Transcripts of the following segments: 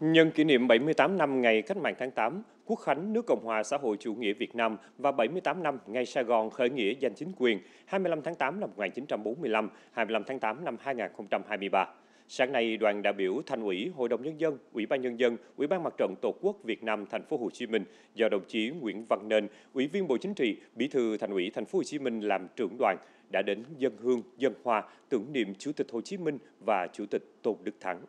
Nhân kỷ niệm 78 năm ngày Cách mạng tháng 8, Quốc khánh nước Cộng hòa xã hội chủ nghĩa Việt Nam và 78 năm ngày Sài Gòn khởi nghĩa giành chính quyền 25 tháng 8 năm 1945, 25 tháng 8 năm 2023. Sáng nay, đoàn đại biểu Thành ủy, Hội đồng nhân dân, Ủy ban nhân dân, Ủy ban Mặt trận Tổ quốc Việt Nam thành phố Hồ Chí Minh do đồng chí Nguyễn Văn Nên, Ủy viên Bộ Chính trị, Bí thư Thành ủy thành phố Hồ Chí Minh làm trưởng đoàn đã đến dân hương, dân hoa tưởng niệm Chủ tịch Hồ Chí Minh và Chủ tịch Tôn Đức Thắng.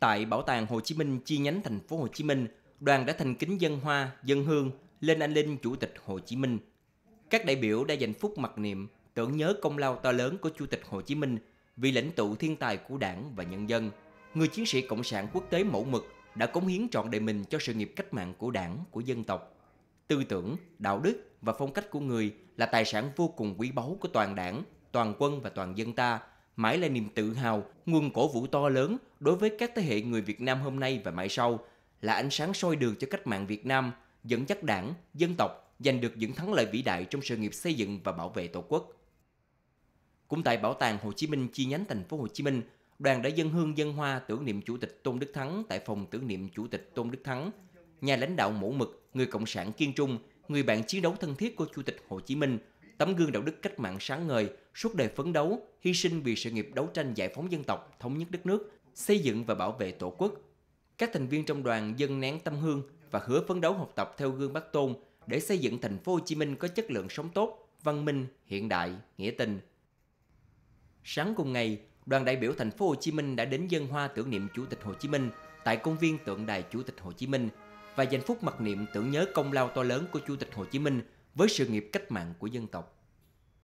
Tại Bảo tàng Hồ Chí Minh chi nhánh thành phố Hồ Chí Minh, đoàn đã thành kính dân hoa, dân hương lên anh linh Chủ tịch Hồ Chí Minh. Các đại biểu đã dành phút mặc niệm tưởng nhớ công lao to lớn của Chủ tịch Hồ Chí Minh vì lãnh tụ thiên tài của đảng và nhân dân, người chiến sĩ cộng sản quốc tế mẫu mực đã cống hiến trọn đời mình cho sự nghiệp cách mạng của đảng, của dân tộc. Tư tưởng, đạo đức và phong cách của người là tài sản vô cùng quý báu của toàn đảng, toàn quân và toàn dân ta – mãi là niềm tự hào, nguồn cổ vũ to lớn đối với các thế hệ người Việt Nam hôm nay và mãi sau, là ánh sáng soi đường cho cách mạng Việt Nam, dẫn dắt đảng, dân tộc giành được những thắng lợi vĩ đại trong sự nghiệp xây dựng và bảo vệ Tổ quốc. Cũng tại Bảo tàng Hồ Chí Minh chi nhánh thành phố Hồ Chí Minh, đoàn đã dân hương dân hoa tưởng niệm Chủ tịch Tôn Đức Thắng tại phòng tưởng niệm Chủ tịch Tôn Đức Thắng, nhà lãnh đạo mẫu mực, người cộng sản kiên trung, người bạn chiến đấu thân thiết của Chủ tịch Hồ Chí Minh – tấm gương đạo đức cách mạng sáng ngời, suốt đời phấn đấu, hy sinh vì sự nghiệp đấu tranh giải phóng dân tộc, thống nhất đất nước, xây dựng và bảo vệ Tổ quốc. Các thành viên trong đoàn dân nén tâm hương và hứa phấn đấu học tập theo gương Bác Tôn để xây dựng thành phố Hồ Chí Minh có chất lượng sống tốt, văn minh, hiện đại, nghĩa tình. Sáng cùng ngày, đoàn đại biểu thành phố Hồ Chí Minh đã đến dân hoa tưởng niệm Chủ tịch Hồ Chí Minh tại công viên tượng đài Chủ tịch Hồ Chí Minh và dành phút mặc niệm tưởng nhớ công lao to lớn của Chủ tịch Hồ Chí Minh với sự nghiệp cách mạng của dân tộc